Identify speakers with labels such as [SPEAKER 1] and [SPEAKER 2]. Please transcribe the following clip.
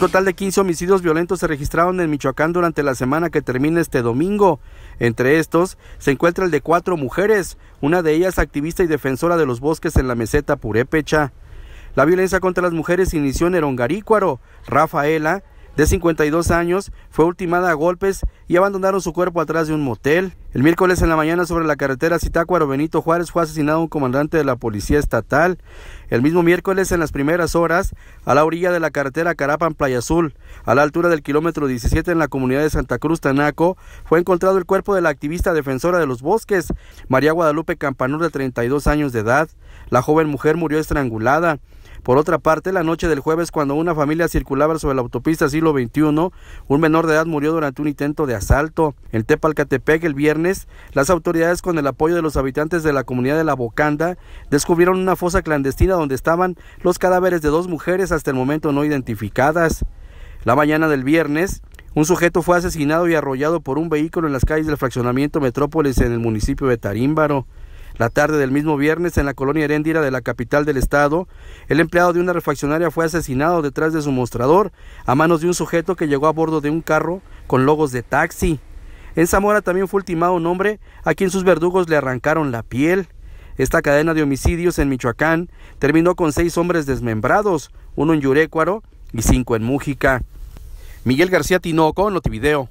[SPEAKER 1] total de 15 homicidios violentos se registraron en Michoacán durante la semana que termina este domingo. Entre estos se encuentra el de cuatro mujeres, una de ellas activista y defensora de los bosques en la meseta Purépecha. La violencia contra las mujeres inició en Erongarícuaro, Rafaela de 52 años, fue ultimada a golpes y abandonaron su cuerpo atrás de un motel. El miércoles en la mañana sobre la carretera Citácuaro Benito Juárez fue asesinado un comandante de la Policía Estatal. El mismo miércoles en las primeras horas, a la orilla de la carretera Carapan Playa Azul, a la altura del kilómetro 17 en la comunidad de Santa Cruz Tanaco, fue encontrado el cuerpo de la activista defensora de los bosques, María Guadalupe Campanur de 32 años de edad. La joven mujer murió estrangulada. Por otra parte, la noche del jueves, cuando una familia circulaba sobre la autopista siglo XXI, un menor de edad murió durante un intento de asalto. En Tepalcatepec, el viernes, las autoridades, con el apoyo de los habitantes de la comunidad de La Bocanda, descubrieron una fosa clandestina donde estaban los cadáveres de dos mujeres hasta el momento no identificadas. La mañana del viernes, un sujeto fue asesinado y arrollado por un vehículo en las calles del fraccionamiento Metrópolis en el municipio de Tarímbaro. La tarde del mismo viernes, en la colonia Heréndira de la capital del estado, el empleado de una refaccionaria fue asesinado detrás de su mostrador a manos de un sujeto que llegó a bordo de un carro con logos de taxi. En Zamora también fue ultimado un hombre a quien sus verdugos le arrancaron la piel. Esta cadena de homicidios en Michoacán terminó con seis hombres desmembrados, uno en Yurecuaro y cinco en Mújica. Miguel García Tinoco, Notivideo.